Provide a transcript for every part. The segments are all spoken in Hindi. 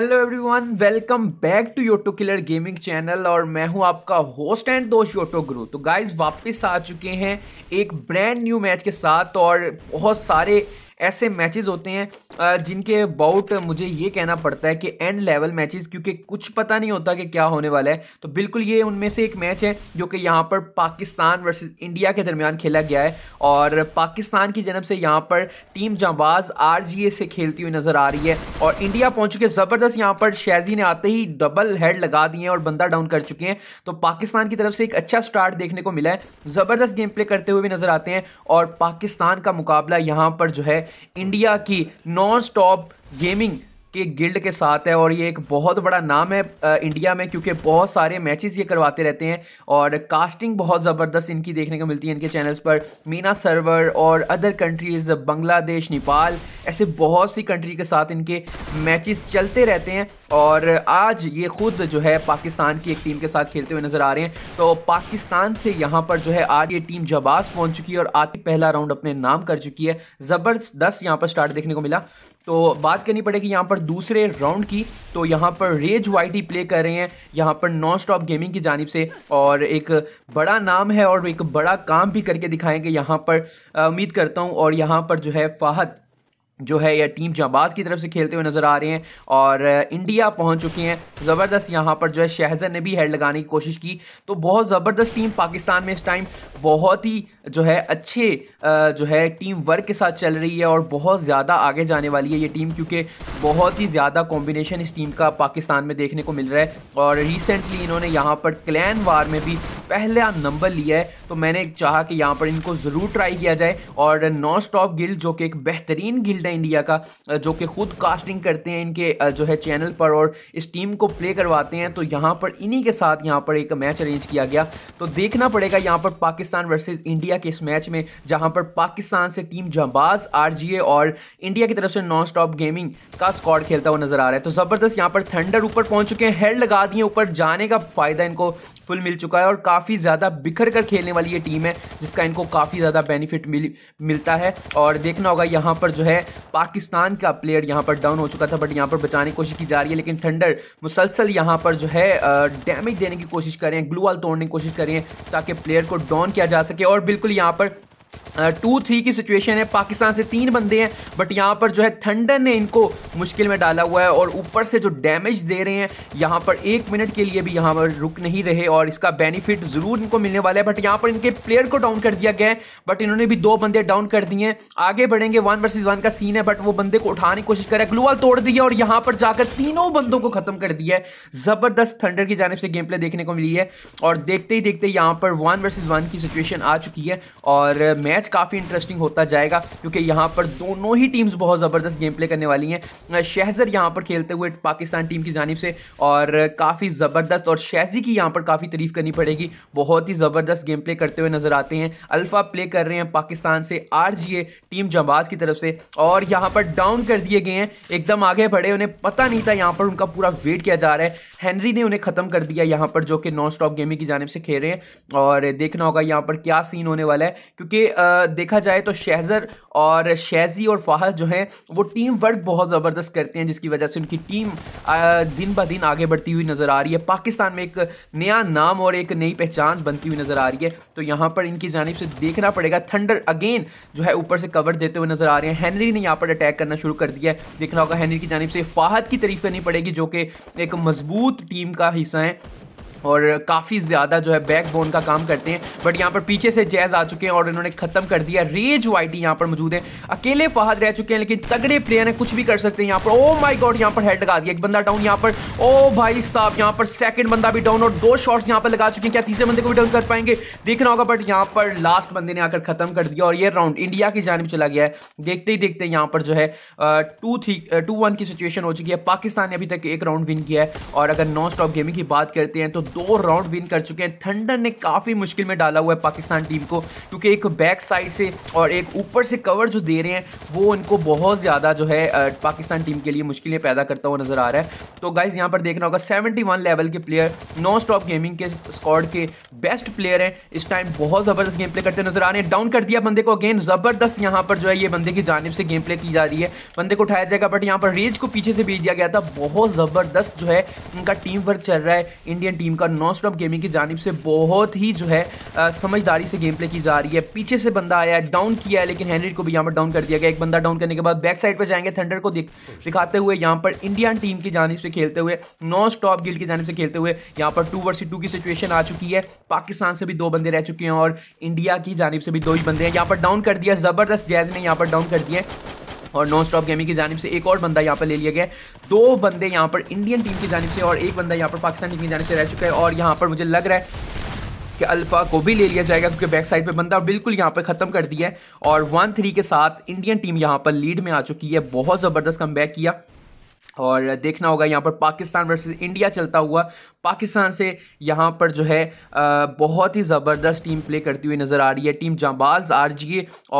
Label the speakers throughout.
Speaker 1: hello everyone welcome back to Yoto killer gaming channel और मैं हूं आपका होस्ट एंड दोस्त योटो गुरु तो गाइस वापस आ चुके हैं एक ब्रांड न्यू मैच के साथ और बहुत सारे ऐसे मैचेस होते हैं जिनके अबाउट मुझे ये कहना पड़ता है कि एंड लेवल मैचेस क्योंकि कुछ पता नहीं होता कि क्या होने वाला है तो बिल्कुल ये उनमें से एक मैच है जो कि यहाँ पर पाकिस्तान वर्सेस इंडिया के दरमियान खेला गया है और पाकिस्तान की जनब से यहाँ पर टीम जाबाज आर से खेलती हुई नज़र आ रही है और इंडिया पहुँच चुके ज़बरदस्त यहाँ पर शेजी ने आते ही डबल हेड लगा दिए हैं और बंदा डाउन कर चुके हैं तो पाकिस्तान की तरफ से एक अच्छा स्टार्ट देखने को मिला है ज़बरदस्त गेम प्ले करते हुए भी नज़र आते हैं और पाकिस्तान का मुकाबला यहाँ पर जो है इंडिया की नॉन स्टॉप गेमिंग के गिल्ड के साथ है और ये एक बहुत बड़ा नाम है इंडिया में क्योंकि बहुत सारे मैचेस ये करवाते रहते हैं और कास्टिंग बहुत ज़बरदस्त इनकी देखने को मिलती है इनके चैनल्स पर मीना सर्वर और अदर कंट्रीज़ बांग्लादेश नेपाल ऐसे बहुत सी कंट्री के साथ इनके मैचेस चलते रहते हैं और आज ये खुद जो है पाकिस्तान की एक टीम के साथ खेलते हुए नज़र आ रहे हैं तो पाकिस्तान से यहाँ पर जो है आज ये टीम जबाज पहुँच चुकी है और आज पहला राउंड अपने नाम कर चुकी है ज़बरदस्त यहाँ पर स्टार्ट देखने को मिला तो बात करनी पड़ेगी यहाँ पर दूसरे राउंड की तो यहाँ पर रेज वाइटी प्ले कर रहे हैं यहाँ पर नॉन स्टॉप गेमिंग की जानब से और एक बड़ा नाम है और एक बड़ा काम भी करके दिखाएंगे यहाँ पर उम्मीद करता हूँ और यहाँ पर जो है फाहद जो है यह टीम जाबाज़ की तरफ से खेलते हुए नज़र आ रहे हैं और इंडिया पहुंच चुके हैं ज़बरदस्त यहाँ पर जो है शहजन ने भी हेड लगाने की कोशिश की तो बहुत ज़बरदस्त टीम पाकिस्तान में इस टाइम बहुत ही जो है अच्छे जो है टीम वर्क के साथ चल रही है और बहुत ज़्यादा आगे जाने वाली है ये टीम क्योंकि बहुत ही ज़्यादा कॉम्बिनेशन इस टीम का पाकिस्तान में देखने को मिल रहा है और रिसेंटली इन्होंने यहाँ पर क्लैन वार में भी पहला नंबर लिया है तो मैंने चाहा कि यहाँ पर इनको ज़रूर ट्राई किया जाए और नॉन स्टॉप गिल्ड जो कि एक बेहतरीन गिल्ड है इंडिया का जो कि खुद कास्टिंग करते हैं इनके जो है चैनल पर और इस टीम को प्ले करवाते हैं तो यहाँ पर इन्हीं के साथ यहाँ पर एक मैच अरेंज किया गया तो देखना पड़ेगा यहाँ पर पाकिस्तान वर्सेज इंडिया इंडिया के इस मैच में जहां पर पाकिस्तान से टीम जहाबाज आरजीए और इंडिया की तरफ से नॉन स्टॉप गेमिंग का स्कॉड खेलता हुआ नजर आ रहा है तो ज़बरदस्त यहाँ पर थंडर ऊपर पहुंच चुके हैं हेड लगा दिए ऊपर जाने का फ़ायदा इनको फुल मिल चुका है और काफ़ी ज़्यादा बिखर कर खेलने वाली ये टीम है जिसका इनको काफ़ी ज़्यादा बेनिफिट मिल मिलता है और देखना होगा यहाँ पर जो है पाकिस्तान का प्लेयर यहाँ पर डाउन हो चुका था बट यहाँ पर बचाने की कोशिश की जा रही है लेकिन थंडर मुसलसल यहाँ पर जो है डैमेज देने की कोशिश करें ग्लू वाल तोड़ने की कोशिश करें ताकि प्लेयर को डाउन किया जा सके और बिल्कुल बिल्कुल यहाँ पर टू थ्री की सिचुएशन है पाकिस्तान से तीन बंदे हैं बट यहाँ पर जो है थंडर ने इनको मुश्किल में डाला हुआ है और ऊपर से जो डैमेज दे रहे हैं यहाँ पर एक मिनट के लिए भी यहाँ पर रुक नहीं रहे और इसका बेनिफिट ज़रूर इनको मिलने वाला है बट यहाँ पर इनके प्लेयर को डाउन कर दिया गया है बट इन्होंने भी दो बंदे डाउन कर दिए हैं आगे बढ़ेंगे वन वर्सेज वन का सीन है बट वो बंदे को उठाने की कोशिश करें ग्लूवाल तोड़ दिया और यहाँ पर जाकर तीनों बंदों को ख़त्म कर दिया है ज़बरदस्त थंडर की जानब से गेम प्ले देखने को मिली है और देखते ही देखते यहाँ पर वन वर्सेज वन की सिचुएशन आ चुकी है और मैच मैच काफ़ी इंटरेस्टिंग होता जाएगा क्योंकि यहाँ पर दोनों ही टीम्स बहुत ज़बरदस्त गेम प्ले करने वाली हैं शहजर यहाँ पर खेलते हुए पाकिस्तान टीम की जानब से और काफ़ी ज़बरदस्त और शहजी की यहाँ पर काफ़ी तारीफ करनी पड़ेगी बहुत ही ज़बरदस्त गेम प्ले करते हुए नज़र आते हैं अल्फ़ा प्ले कर रहे हैं पाकिस्तान से आर टीम जबाज की तरफ से और यहाँ पर डाउन कर दिए गए हैं एकदम आगे बढ़े उन्हें पता नहीं था यहाँ पर उनका पूरा वेट किया जा रहा है हैनरी ने उन्हें ख़त्म कर दिया यहाँ पर जो कि नॉन स्टॉप गेमिंग की जानब से खेल रहे हैं और देखना होगा यहाँ पर क्या सीन होने वाला है क्योंकि देखा जाए तो शहजर और शेजी और फाहद जो हैं वो टीम वर्क बहुत ज़बरदस्त करते हैं जिसकी वजह से उनकी टीम दिन ब दिन आगे बढ़ती हुई नज़र आ रही है पाकिस्तान में एक नया नाम और एक नई पहचान बनती हुई नज़र आ रही है तो यहाँ पर इनकी जानब से देखना पड़ेगा थंडर अगेन जो है ऊपर से कवर देते हुए नज़र आ रहे हैं हैंनरी ने यहाँ पर अटैक करना शुरू कर दिया है देखना होगा हैंनरी की जानब से फाहद की तारीफ करनी पड़ेगी जो कि एक मजबूत टीम का हिस्सा है और काफ़ी ज़्यादा जो है बैक बोन का काम करते हैं बट यहाँ पर पीछे से जैज़ आ चुके हैं और इन्होंने ख़त्म कर दिया रेज वाइटी यहाँ पर मौजूद है अकेले फहद रह चुके हैं लेकिन तगड़े प्लेयर हैं कुछ भी कर सकते हैं यहाँ पर ओ माई गॉड यहाँ पर हेड लगा दिया एक बंदा डाउन यहाँ पर ओ oh भाई साहब यहाँ पर सेकेंड बंदा भी डाउन और दो शॉर्ट्स यहाँ पर लगा चुके हैं क्या तीसरे बंदे को भी डाउन कर पाएंगे देखना होगा बट यहाँ पर लास्ट बंदे ने आकर ख़त्म कर दिया और ये राउंड इंडिया की जानब चला गया है देखते ही देखते यहाँ पर जो है टू थ्री टू वन की सिचुएशन हो चुकी है पाकिस्तान ने अभी तक एक राउंड विन किया है और अगर नॉन स्टॉप गेमिंग की बात करते हैं तो दो राउंड विन कर चुके हैं थंडर ने काफ़ी मुश्किल में डाला हुआ है पाकिस्तान टीम को क्योंकि एक बैक साइड से और एक ऊपर से कवर जो दे रहे हैं वो उनको बहुत ज़्यादा जो है पाकिस्तान टीम के लिए मुश्किलें पैदा करता हुआ नज़र आ रहा है तो गाइज़ यहाँ पर देखना होगा सेवेंटी लेवल के प्लेयर नॉन स्टॉप गेमिंग के स्कॉड के बेस्ट प्लेयर हैं इस टाइम बहुत ज़बरदस्त गेम प्ले करते नज़र आ रहे हैं डाउन कर दिया बंदे को अगेन ज़बरदस्त यहाँ पर जो है ये बंदे की जानब से गेम प्ले की जा रही है बंदे को उठाया जाएगा बट यहाँ पर रेज को पीछे से भेज दिया गया था बहुत ज़बरदस्त जो है इनका टीम वर्क चल रहा है इंडियन टीम उनका नॉन स्टॉप गेमिंग की जानब से बहुत ही जो है समझदारी से गेम प्ले की जा रही है पीछे से बंदा आया है डाउन किया है लेकिन हेनरी को भी यहाँ पर डाउन कर दिया गया एक बंदा डाउन करने के बाद बैक साइड पर जाएंगे थंडर को दिखाते हुए यहाँ पर इंडियन टीम की जानब से खेलते हुए नॉन स्टॉप गिल की जानब से खेलते हुए यहाँ पर टू वर्सी टू की सिचुएशन आ चुकी है पाकिस्तान से भी दो बंदे रह चुके हैं और इंडिया की जानब से भी दो ही बंदे हैं यहाँ पर डाउन कर दिया ज़बरदस्त जैज ने यहाँ पर डाउन कर दिया और नॉन स्टॉप गेमिंग की जानब से एक और बंदा यहाँ पर ले लिया गया दो बंदे यहाँ पर इंडियन टीम की जानब से और एक बंदा यहाँ पर पाकिस्तान टीम की जानब से रह चुका है और यहाँ पर मुझे लग रहा है कि अल्फ़ा को भी ले लिया जाएगा क्योंकि बैक साइड पे बंदा बिल्कुल यहाँ पर ख़त्म कर दिया है और वन थ्री के साथ इंडियन टीम यहाँ पर लीड में आ चुकी है बहुत ज़बरदस्त कम किया और देखना होगा यहाँ पर पाकिस्तान वर्सेस इंडिया चलता हुआ पाकिस्तान से यहाँ पर जो है बहुत ही ज़बरदस्त टीम प्ले करती हुई नज़र आ रही है टीम जाबाज आर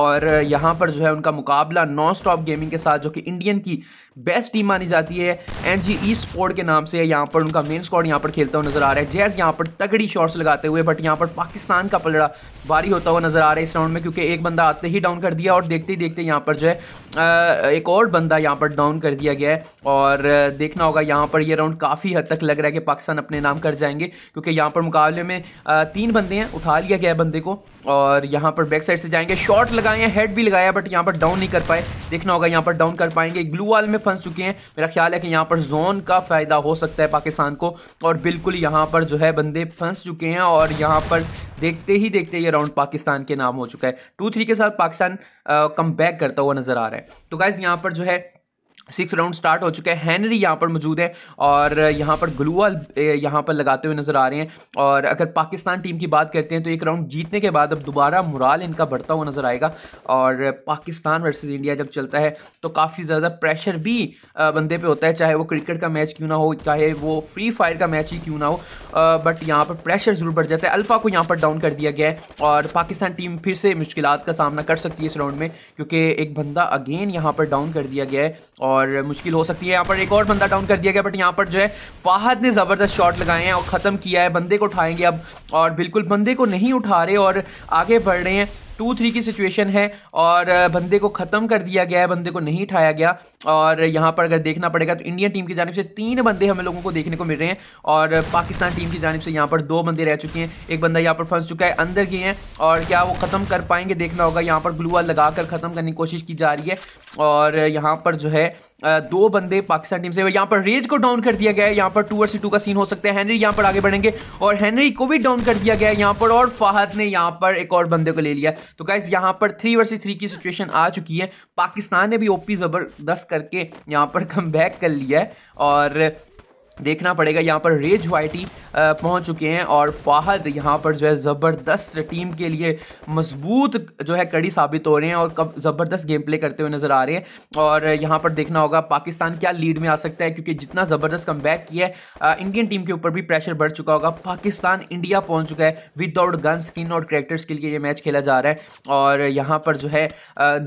Speaker 1: और यहाँ पर जो है उनका मुकाबला नॉन स्टॉप गेमिंग के साथ जो कि इंडियन की बेस्ट टीम मानी जाती है एन जी ई स्पोर्ट के नाम से यहाँ पर उनका मेन स्कॉड यहाँ पर खेलता हुआ नज़र आ रहा है जैज़ यहाँ पर तगड़ी शॉट्स लगाते हुए बट यहाँ पर पाकिस्तान का पलड़ा भारी होता हुआ नज़र आ रहा है इस राउंड में क्योंकि एक बंदा आते ही डाउन कर दिया और देखते ही देखते यहाँ पर जो है एक और बंदा यहाँ पर डाउन कर दिया गया है और देखना होगा यहाँ पर यह राउंड काफ़ी हद तक लग रहा है कि पाकिस्तान अपने नाम कर जाएंगे क्योंकि यहाँ पर मुकाबले में तीन बंदे हैं उठा लिया गया बंदे को और यहाँ पर बैक साइड से जाएंगे शॉट लगाए हैं हेड भी लगाया बट यहाँ पर डाउन नहीं कर पाए देखना होगा यहाँ पर डाउन कर पाएंगे ग्लू वाल में फंस चुके हैं मेरा ख्याल है कि यहाँ पर जोन का फ़ायदा हो सकता है पाकिस्तान को और बिल्कुल यहाँ पर जो है बंदे फंस चुके हैं और यहाँ पर देखते ही देखते ये राउंड पाकिस्तान के नाम हो चुका है टू थ्री के साथ पाकिस्तान कम बैक करता हुआ नज़र आ रहा है तो गाइज़ यहाँ पर जो है सिक्स राउंड स्टार्ट हो चुके हैं हैनरी यहाँ पर मौजूद है और यहाँ पर ग्लूअल यहाँ पर लगाते हुए नज़र आ रहे हैं और अगर पाकिस्तान टीम की बात करते हैं तो एक राउंड जीतने के बाद अब दोबारा मुराल इनका बढ़ता हुआ नज़र आएगा और पाकिस्तान वर्सेस इंडिया जब चलता है तो काफ़ी ज़्यादा प्रेशर भी बंदे पर होता है चाहे वो क्रिकेट का मैच क्यों ना हो चाहे वो फ्री फायर का मैच ही क्यों ना हो बट यहाँ पर प्रेशर ज़रूर बढ़ जाता है अल्फ़ा को यहाँ पर डाउन कर दिया गया है और पाकिस्तान टीम फिर से मुश्किल का सामना कर सकती है इस राउंड में क्योंकि एक बंदा अगेन यहाँ पर डाउन कर दिया गया है और और मुश्किल हो सकती है यहाँ पर एक और बंदा डाउन कर दिया गया बट यहाँ पर जो है फाहद ने ज़बरदस्त शॉट लगाए हैं और ख़त्म किया है बंदे को उठाएंगे अब और बिल्कुल बंदे को नहीं उठा रहे और आगे बढ़ रहे हैं टू थ्री की सिचुएशन है और बंदे को ख़त्म कर दिया गया है बंदे को नहीं उठाया गया और यहाँ पर अगर देखना पड़ेगा तो इंडियन टीम की जानब से तीन बंदे हमें लोगों को देखने को मिल रहे हैं और पाकिस्तान टीम की जानब से यहाँ पर दो बंदे रह चुके हैं एक बंदा यहाँ पर फंस चुका है अंदर गए हैं और क्या वो ख़त्म कर पाएंगे देखना होगा यहाँ पर ग्लूआ लगा कर ख़त्म करने की कोशिश की जा रही है और यहाँ पर जो है दो बंदे पाकिस्तान टीम से यहाँ पर रेज को डाउन कर दिया गया है यहाँ पर टू वर्सी टू का सीन हो सकता है हैनरी यहाँ पर आगे बढ़ेंगे और हैनरी को भी डाउन कर दिया गया है यहाँ पर और फाहद ने यहाँ पर एक और बंदे को ले लिया तो गाइज यहाँ पर थ्री वर्सी थ्री की सिचुएशन आ चुकी है पाकिस्तान ने भी ओपी ज़बरदस्त करके यहाँ पर कम कर लिया है और देखना पड़ेगा यहाँ पर रेज वाइटी पहुँच चुके हैं और फाहद यहाँ पर जो है ज़बरदस्त टीम के लिए मजबूत जो है कड़ी साबित हो रहे हैं और कब ज़बरदस्त गेम प्ले करते हुए नज़र आ रहे हैं और यहाँ पर देखना होगा पाकिस्तान क्या लीड में आ सकता है क्योंकि जितना ज़बरदस्त कम बैक किया है इंडियन टीम के ऊपर भी प्रेशर बढ़ चुका होगा पाकिस्तान इंडिया पहुँच चुका है विदाउट गन स्किन और करेक्टर्स के लिए ये मैच खेला जा रहा है और यहाँ पर जो है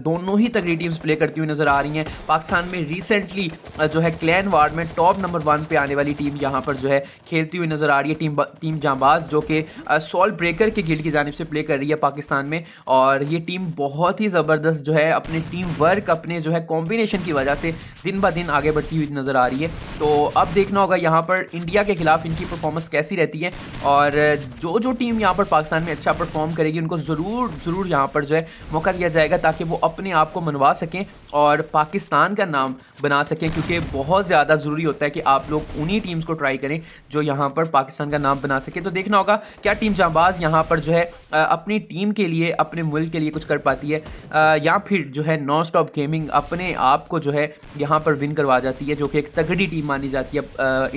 Speaker 1: दोनों ही तगड़ी टीम्स प्ले करती हुई नज़र आ रही हैं पाकिस्तान में रिसेंटली जो है क्लैन वार्ड में टॉप नंबर वन पर आने वाली टीम यहाँ पर जो है खेलती हुई नज़र आ रही है टीम टीम जांबाज जो कि सॉल ब्रेकर के गिल्ड की जानब से प्ले कर रही है पाकिस्तान में और ये टीम बहुत ही ज़बरदस्त जो है अपने टीम वर्क अपने जो है कॉम्बिनेशन की वजह से दिन ब दिन आगे बढ़ती हुई नज़र आ रही है तो अब देखना होगा यहाँ पर इंडिया के खिलाफ इनकी परफॉर्मेंस कैसी रहती है और जो जो टीम यहाँ पर पाकिस्तान में अच्छा परफॉर्म करेगी उनको ज़रूर ज़रूर यहाँ पर जो है मौका दिया जाएगा ताकि वो अपने आप को मनवा सकें और पाकिस्तान का नाम बना सकें क्योंकि बहुत ज़्यादा ज़रूरी होता है कि आप लोग उन्हीं टीम्स को ट्राई करें जो यहाँ पर पाकिस्तान का नाम बना सके तो देखना होगा क्या टीम जहाँबाज यहाँ पर जो है अपनी टीम के लिए अपने मुल्क के लिए कुछ कर पाती है या फिर जो है नॉन स्टॉप गेमिंग अपने आप को जो है यहाँ पर विन करवा जाती है जो कि एक तगड़ी टीम मानी जाती है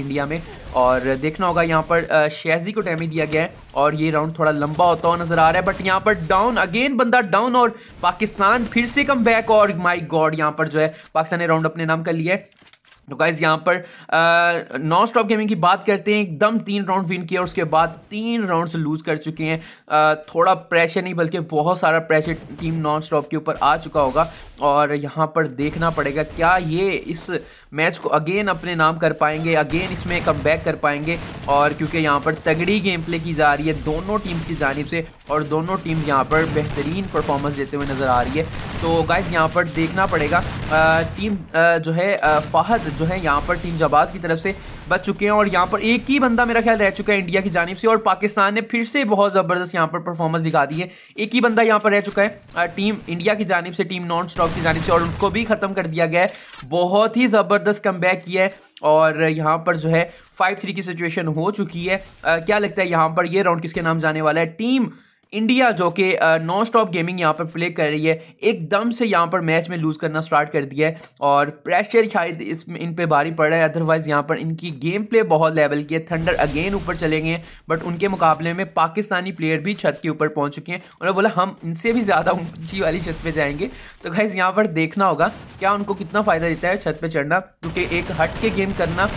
Speaker 1: इंडिया में और देखना होगा यहाँ पर शेजी को टैमी दिया गया है और ये राउंड थोड़ा लंबा होता हुआ नज़र आ रहा है बट यहाँ पर डाउन अगेन बंदा डाउन और पाकिस्तान फिर से कम बैक और माई गॉड यहाँ पर जो है पाकिस्तान ने राउंड अपने नाम नाम कर लिया है तो गाइज यहाँ पर नॉन स्टॉप गेमिंग की बात करते हैं एकदम तीन राउंड विन किया और उसके बाद तीन राउंड लूज़ कर चुके हैं आ, थोड़ा प्रेशर नहीं बल्कि बहुत सारा प्रेशर टीम नॉन स्टॉप के ऊपर आ चुका होगा और यहाँ पर देखना पड़ेगा क्या ये इस मैच को अगेन अपने नाम कर पाएंगे अगेन इसमें कम कर पाएंगे और क्योंकि यहाँ पर तगड़ी गेम प्ले की जा रही है दोनों टीम्स की जानब से और दोनों टीम यहाँ पर बेहतरीन परफॉर्मेंस देते हुए नज़र आ रही है तो गाइज यहाँ पर देखना पड़ेगा आ, टीम आ, जो है फाहद जो है यहाँ पर टीम जबाज की तरफ से बच चुके हैं और यहाँ पर एक ही बंदा मेरा ख्याल रह चुका है इंडिया की जानब से और पाकिस्तान ने फिर से बहुत ज़बरदस्त यहाँ पर परफॉर्मेंस दिखा दी है एक ही बंदा यहाँ पर रह चुका है टीम इंडिया की जानब से टीम नॉन स्टॉप की जानब से और उनको भी ख़त्म कर दिया गया है बहुत ही ज़बरदस्त कम किया है और यहाँ पर जो है फाइव थ्री की सिचुएशन हो चुकी है आ, क्या लगता है यहाँ पर ये राउंड किसके नाम जाने वाला है टीम इंडिया जो कि नॉन स्टॉप गेमिंग यहाँ पर प्ले कर रही है एकदम से यहाँ पर मैच में लूज़ करना स्टार्ट कर दिया है और प्रेशर शायद इस इन पे भारी पड़ रहा है अदरवाइज़ यहाँ पर इनकी गेम प्ले बहुत लेवल की है थंडर अगेन ऊपर चले गए हैं बट उनके मुकाबले में पाकिस्तानी प्लेयर भी छत के ऊपर पहुँच चुके हैं उन्होंने बोला हम इनसे भी ज़्यादा ऊँची वाली छत पर जाएंगे तो खैर यहाँ पर देखना होगा क्या उनको कितना फ़ायदा देता है छत पर चढ़ना क्योंकि एक हट के गेम करना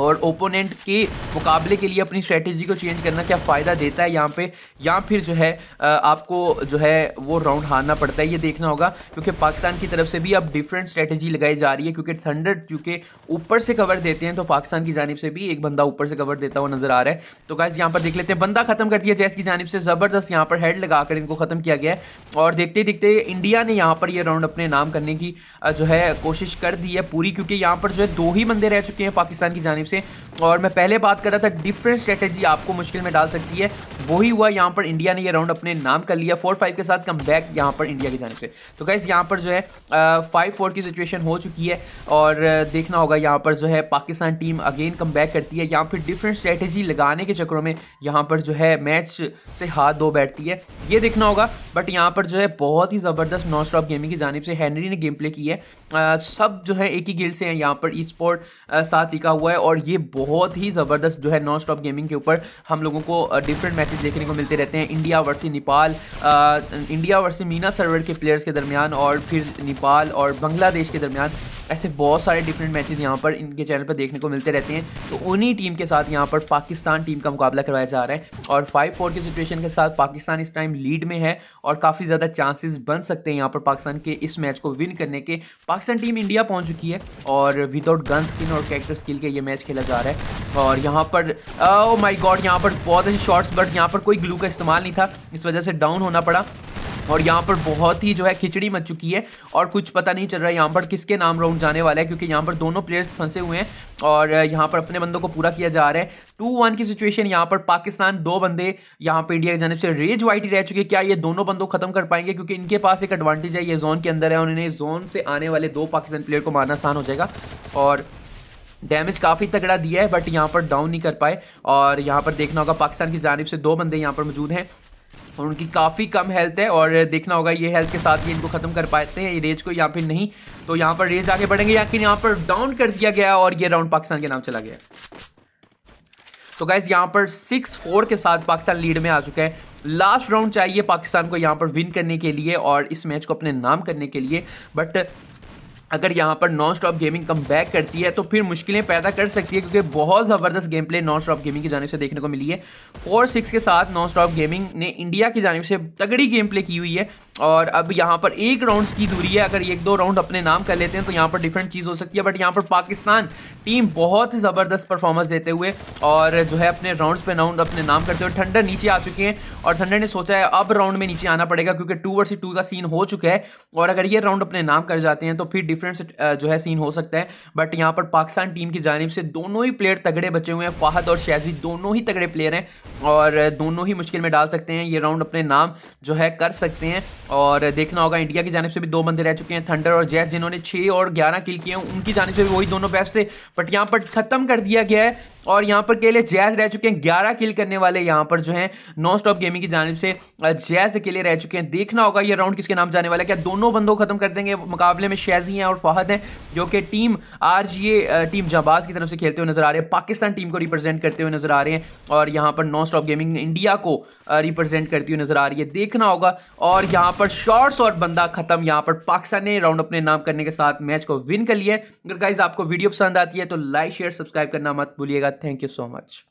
Speaker 1: और ओपोनेंट के मुकाबले के लिए अपनी स्ट्रेटेजी को चेंज करना क्या फ़ायदा देता है यहाँ पे या फिर जो है आपको जो है वो राउंड हारना पड़ता है ये देखना होगा क्योंकि पाकिस्तान की तरफ से भी अब डिफरेंट स्ट्रेटेजी लगाई जा रही है क्योंकि थंडर चूँकि ऊपर से कवर देते हैं तो पाकिस्तान की जानब से भी एक बंदा ऊपर से कवर देता हुआ नज़र आ रहा है तो गाइज यहाँ पर देख लेते हैं बंदा खत्म कर दिया जैस की जानब से ज़बरदस्त यहाँ पर हेड लगा कर इनको ख़त्म किया गया है और देखते देखते इंडिया ने यहाँ पर यह राउंड अपने नाम करने की जो है कोशिश कर दी है पूरी क्योंकि यहाँ पर जो है दो ही बंदे रह चुके हैं पाकिस्तान की जानब टाइम से और मैं पहले बात कर रहा था डिफरेंट स्ट्रेटेजी आपको मुश्किल में डाल सकती है वही हुआ यहाँ पर इंडिया ने ये राउंड अपने नाम कर लिया फोर फाइव के साथ कम बैक यहाँ पर इंडिया की जानब से तो गाइज यहाँ पर जो है फाइव फोर की सिचुएशन हो चुकी है और देखना होगा यहाँ पर जो है Pakistan team again come back करती है या फिर डिफरेंट स्ट्रेटेजी लगाने के चक्करों में यहाँ पर जो है मैच से हाथ धो बैठती है ये देखना होगा बट यहाँ पर जो है बहुत ही ज़बरदस्त नॉन स्टॉप गेमिंग की जानब से हैनरी ने गेम प्ले की है सब जो है एक ही गिल्ड से हैं यहाँ पर ई स्पोर्ट साथ लिखा हुआ है और ये बहुत ही ज़बरदस्त जो है नॉन स्टॉप गेमिंग के ऊपर हम लोगों को डिफरेंट मैचेस देखने को मिलते रहते हैं India versus Nepal India versus MENA server के प्लेयर्स के दरमियान और फिर नेपाल और बांग्लादेश के दरमियान ऐसे बहुत सारे डिफरेंट मैचेज यहाँ पर इनके चैनल पर देखने को मिलते रहते हैं तो उन्हीं टीम के साथ यहाँ पर पाकिस्तान टीम का मुकाबला करवाया जा रहा है और फाइव फोर की सिचुएशन के साथ पाकिस्तान इस टाइम लीड में है और काफ़ी ज़्यादा चांसेस बन सकते हैं यहाँ पर पाकिस्तान के इस मैच को विन करने के पाकिस्तान पाकिस्तान टीम इंडिया पहुंच चुकी है और विदाउट गन स्किन और कैरेक्टर स्किल के ये मैच खेला जा रहा है और यहाँ पर ओ माय गॉड यहाँ पर बहुत अच्छे शॉट्स बट यहाँ पर कोई ग्लू का इस्तेमाल नहीं था इस वजह से डाउन होना पड़ा और यहाँ पर बहुत ही जो है खिचड़ी मच चुकी है और कुछ पता नहीं चल रहा है यहाँ पर किसके नाम राउंड जाने वाला है क्योंकि यहाँ पर दोनों प्लेयर्स फंसे हुए हैं और यहाँ पर अपने बंदों को पूरा किया जा रहा है टू वन की सिचुएशन यहाँ पर पाकिस्तान दो बंदे यहाँ पर इंडिया की जानब से रेज वाइट रह चुके क्या ये दोनों बंदों खत्म कर पाएंगे क्योंकि इनके पास एक एडवांटेज है ये जोन के अंदर है उन्होंने जोन से आने वाले दो पाकिस्तान प्लेयर को मारना आसान हो जाएगा और डैमेज काफ़ी तगड़ा दिया है बट यहाँ पर डाउन नहीं कर पाए और यहाँ पर देखना होगा पाकिस्तान की जानब से दो बंदे यहाँ पर मौजूद हैं और उनकी काफ़ी कम हेल्थ है और देखना होगा ये हेल्थ के साथ ही इनको ख़त्म कर पाते हैं रेज को यहाँ फिर नहीं तो यहाँ पर रेज आगे बढ़ेंगे या फिर यहाँ पर डाउन कर दिया गया और ये राउंड पाकिस्तान के नाम चला गया तो गाइज यहाँ पर सिक्स फोर के साथ पाकिस्तान लीड में आ चुका है लास्ट राउंड चाहिए पाकिस्तान को यहाँ पर विन करने के लिए और इस मैच को अपने नाम करने के लिए बट अगर यहाँ पर non stop gaming come back करती है तो फिर मुश्किलें पैदा कर सकती है क्योंकि बहुत ज़बरदस्त gameplay non stop gaming की जानव से देखने को मिली है फोर सिक्स के साथ नॉन स्टॉप गेमिंग ने इंडिया की जानव से तगड़ी गेम प्ले की हुई है और अब यहाँ पर एक राउंड की दूरी है अगर एक दो राउंड अपने नाम कर लेते हैं तो यहाँ पर डिफरेंट चीज़ हो सकती है बट यहाँ पर पाकिस्तान टीम बहुत ही ज़बरदस्त परफॉर्मेंस देते हुए और जो है अपने राउंड पर राउंड अपने नाम करते हुए ठंडर नीचे आ चुके हैं और ठंडर ने सोचा है अब राउंड में नीचे आना पड़ेगा क्योंकि टू वर्सी टू का सीन हो चुका है और अगर ये राउंड अपने नाम कर जाते हैं तो फिर डिफरेंट uh, जो है सीन हो सकता है बट यहाँ पर पाकिस्तान टीम की जानब से दोनों ही प्लेयर तगड़े बचे हुए हैं फाहद और शहजी दोनों ही तगड़े प्लेयर हैं और uh, दोनों ही मुश्किल में डाल सकते हैं ये राउंड अपने नाम जो है कर सकते हैं और uh, देखना होगा इंडिया की जानब से भी दो बंदे रह चुके हैं थंडर और जैस जिन्होंने छः और ग्यारह किल किए हैं उनकी जानब से भी वही दोनों बैफ थे बट यहाँ पर ख़त्म कर दिया गया है और यहाँ पर अकेले जैज रह चुके हैं ग्यारह किल करने वाले यहाँ पर जो हैं नॉन स्टॉप गेमिंग की जानब से जैज अकेले रह चुके हैं देखना होगा ये राउंड किसके नाम जाने वाला है क्या दोनों बंदों खत्म कर देंगे मुकाबले में शेजी हैं और फ़हद हैं जो कि टीम आज ये टीम जहाबाज की तरफ से खेलते हुए नज़र आ रहे हैं पाकिस्तान टीम को रिप्रेजेंट करते हुए नज़र आ रहे हैं और यहाँ पर नॉन स्टॉप गेमिंग इंडिया को रिप्रेजेंट करती हुई नज़र आ रही है देखना होगा और यहाँ पर शॉर्ट्स और बंदा ख़त्म यहाँ पर पाकिस्तान ने राउंड अपने नाम करने के साथ मैच को विन कर लिया है अगर गाइज आपको वीडियो पसंद आती है तो लाइक शेयर सब्सक्राइब करना मत भूलिएगा थैंक यू सो मच